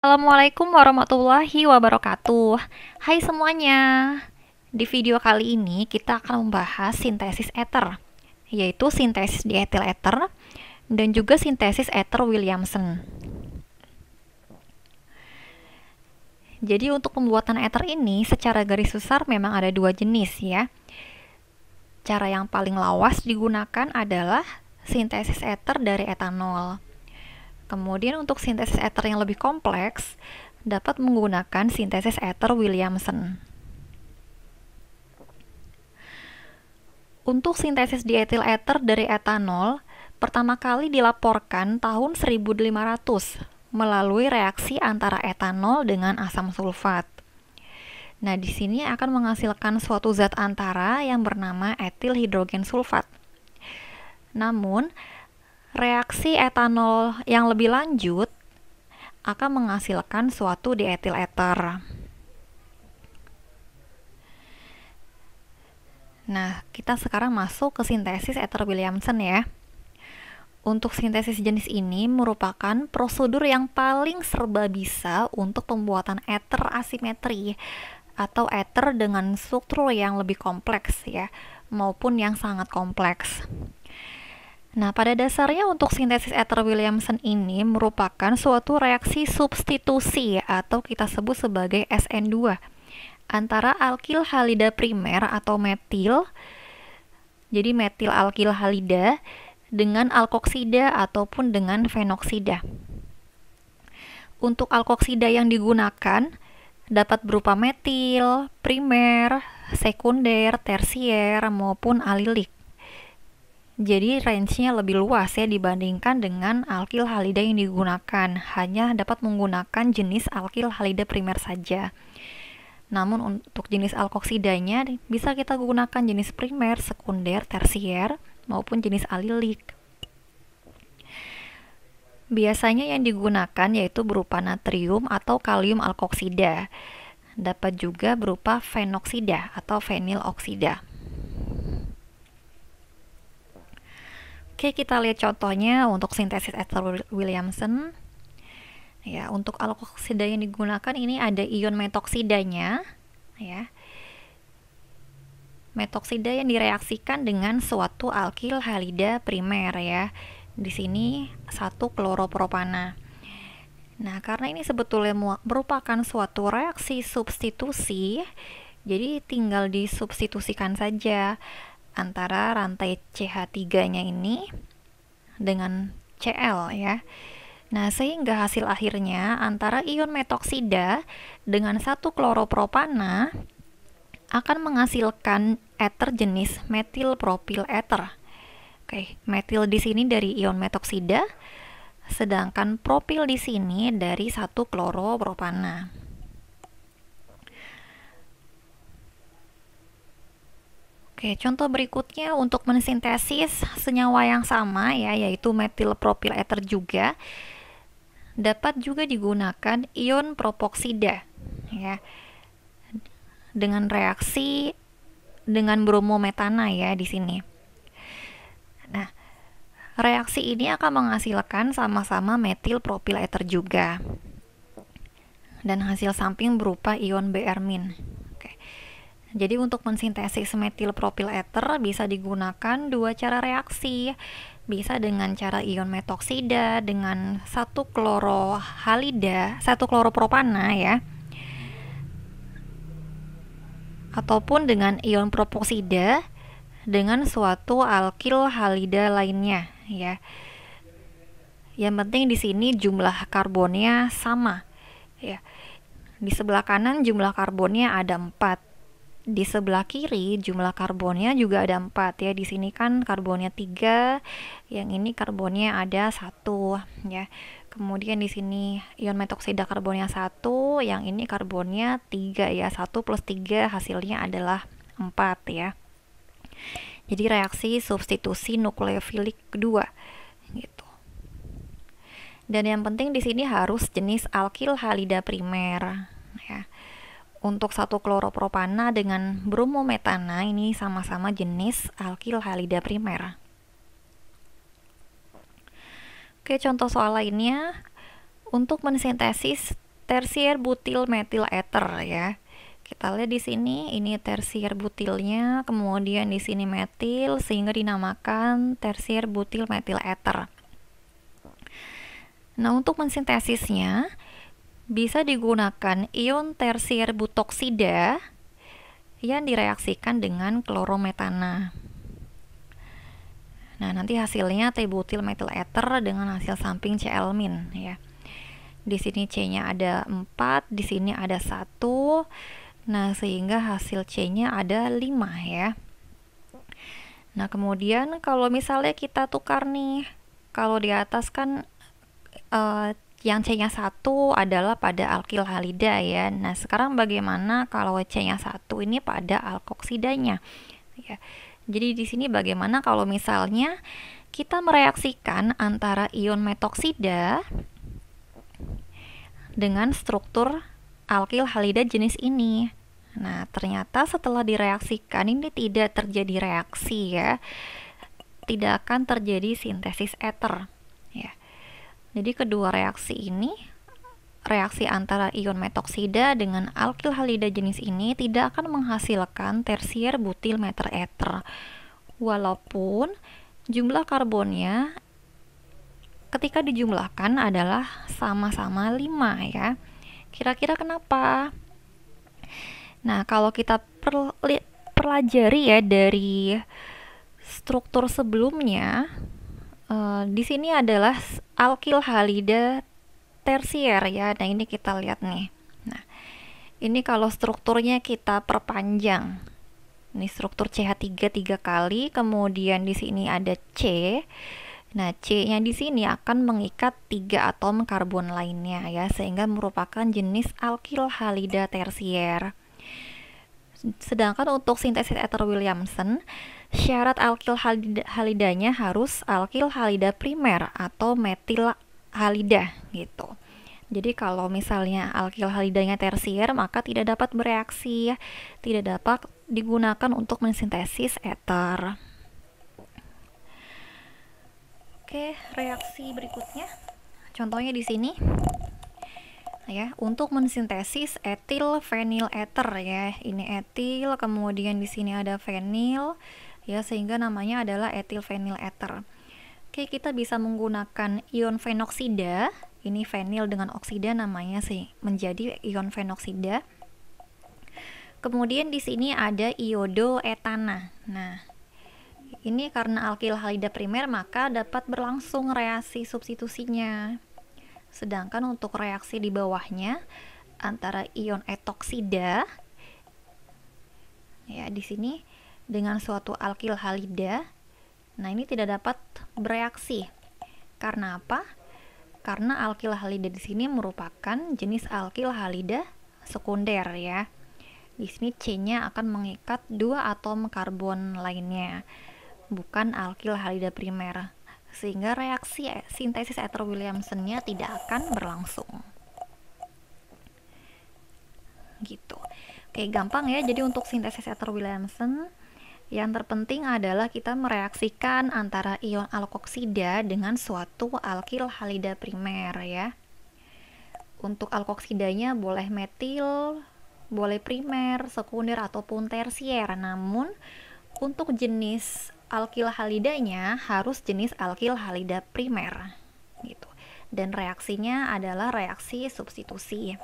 Assalamualaikum warahmatullahi wabarakatuh. Hai semuanya. Di video kali ini kita akan membahas sintesis ether, yaitu sintesis diethyl ether dan juga sintesis ether Williamson. Jadi untuk pembuatan ether ini secara garis besar memang ada dua jenis ya. Cara yang paling lawas digunakan adalah sintesis ether dari etanol. Kemudian untuk sintesis ether yang lebih kompleks dapat menggunakan sintesis ether Williamson. Untuk sintesis diethyl ether dari etanol pertama kali dilaporkan tahun 1500 melalui reaksi antara etanol dengan asam sulfat. Nah, di sini akan menghasilkan suatu zat antara yang bernama etil hidrogen sulfat. Namun, Reaksi etanol yang lebih lanjut akan menghasilkan suatu dietil eter. Nah, kita sekarang masuk ke sintesis eter Williamson ya. Untuk sintesis jenis ini merupakan prosedur yang paling serba bisa untuk pembuatan eter asimetri atau eter dengan struktur yang lebih kompleks ya, maupun yang sangat kompleks. Nah, pada dasarnya untuk sintesis ether Williamson ini merupakan suatu reaksi substitusi atau kita sebut sebagai SN2 antara alkil halida primer atau metil jadi metil alkil halida dengan alkoksida ataupun dengan fenoksida. Untuk alkoksida yang digunakan dapat berupa metil, primer, sekunder, tersier maupun alilik. Jadi range-nya lebih luas ya dibandingkan dengan alkil halida yang digunakan. Hanya dapat menggunakan jenis alkil halida primer saja. Namun untuk jenis alkoksidanya bisa kita gunakan jenis primer, sekunder, tersier maupun jenis alilik. Biasanya yang digunakan yaitu berupa natrium atau kalium alkoksida. Dapat juga berupa fenoksida atau feniloksida. Oke, kita lihat contohnya untuk sintesis ester Williamson. Ya, untuk alkoksida yang digunakan ini ada ion metoksidanya, ya. Metoksida yang direaksikan dengan suatu alkil halida primer ya. Di sini satu kloropropana. Nah, karena ini sebetulnya merupakan suatu reaksi substitusi, jadi tinggal disubstitusikan saja antara rantai CH3-nya ini dengan Cl ya. Nah, sehingga hasil akhirnya antara ion metoksida dengan satu kloropropana akan menghasilkan ether jenis metil propil ether. Oke, metil di sini dari ion metoksida, sedangkan propil di sini dari satu kloropropana. Oke, contoh berikutnya untuk mensintesis senyawa yang sama ya, yaitu metil propil ether juga dapat juga digunakan ion propoksida ya. Dengan reaksi dengan bromometana ya di sini. Nah, reaksi ini akan menghasilkan sama-sama metil propil ether juga. Dan hasil samping berupa ion Br-. Jadi untuk mensintesis metil propil ether bisa digunakan dua cara reaksi. Bisa dengan cara ion metoksida dengan satu kloro halida, satu kloropropana ya. Ataupun dengan ion propoksida dengan suatu alkil halida lainnya ya. Yang penting di sini jumlah karbonnya sama ya. Di sebelah kanan jumlah karbonnya ada 4 di sebelah kiri jumlah karbonnya juga ada empat ya. Di sini kan karbonnya tiga yang ini karbonnya ada satu ya. Kemudian di sini ion metoksida karbonnya satu yang ini karbonnya tiga ya. satu plus tiga hasilnya adalah empat ya. Jadi reaksi substitusi nukleofilik kedua gitu. Dan yang penting di sini harus jenis alkil halida primer. Untuk satu kloropropana dengan bromometana ini sama-sama jenis alkil halida primer. Oke, contoh soal lainnya untuk mensintesis tersier butil metil ether ya. Kita lihat di sini ini tersier butilnya, kemudian di sini metil sehingga dinamakan tersier butil metil ether. Nah, untuk mensintesisnya bisa digunakan ion tersier butoksida yang direaksikan dengan klorometana. Nah, nanti hasilnya tebutil metil ether dengan hasil samping CL-min ya. Di sini C-nya ada 4, di sini ada 1. Nah, sehingga hasil C-nya ada 5 ya. Nah, kemudian kalau misalnya kita tukar nih, kalau di atas kan uh, yang C-nya satu adalah pada alkil halida ya. Nah, sekarang bagaimana kalau C-nya satu ini pada alkoksidanya? Ya. Jadi di sini bagaimana kalau misalnya kita mereaksikan antara ion metoksida dengan struktur alkil halida jenis ini. Nah, ternyata setelah direaksikan ini tidak terjadi reaksi ya. Tidak akan terjadi sintesis eter jadi kedua reaksi ini reaksi antara ion metoksida dengan alkil halida jenis ini tidak akan menghasilkan tersier butil meter ether walaupun jumlah karbonnya ketika dijumlahkan adalah sama-sama 5 ya kira-kira kenapa? Nah kalau kita pelajari ya dari struktur sebelumnya Eh, di sini adalah alkil halida tersier ya. Nah, ini kita lihat nih. Nah, ini kalau strukturnya kita perpanjang. Ini struktur CH3 tiga kali, kemudian di sini ada C. Nah, C-nya di sini akan mengikat tiga atom karbon lainnya ya, sehingga merupakan jenis alkil halida tersier. Sedangkan untuk sintesis ether Williamson, syarat alkil halidanya harus alkil halida primer atau metil halida gitu. Jadi kalau misalnya alkil halidanya tersier, maka tidak dapat bereaksi, tidak dapat digunakan untuk mensintesis eter. Oke, reaksi berikutnya. Contohnya di sini ya untuk mensintesis etil fenil ether ya. Ini etil, kemudian di sini ada fenil ya sehingga namanya adalah etil fenil ether. Oke, kita bisa menggunakan ion fenoksida. Ini fenil dengan oksida namanya sih menjadi ion fenoksida. Kemudian di sini ada etana. Nah, ini karena alkil halida primer maka dapat berlangsung reaksi substitusinya. Sedangkan untuk reaksi di bawahnya antara ion etoksida ya di sini dengan suatu alkil halida. Nah, ini tidak dapat bereaksi. Karena apa? Karena alkil halida di sini merupakan jenis alkil halida sekunder ya. Di sini C-nya akan mengikat dua atom karbon lainnya, bukan alkil halida primer sehingga reaksi eh, sintesis Ether Williamsonnya tidak akan berlangsung gitu oke gampang ya jadi untuk sintesis Ether Williamson yang terpenting adalah kita mereaksikan antara ion alkoksida dengan suatu alkil halida primer ya untuk alkoksidanya boleh metil boleh primer, sekunder ataupun tersier namun untuk jenis alkil halidanya harus jenis alkil halida primer gitu. Dan reaksinya adalah reaksi substitusi.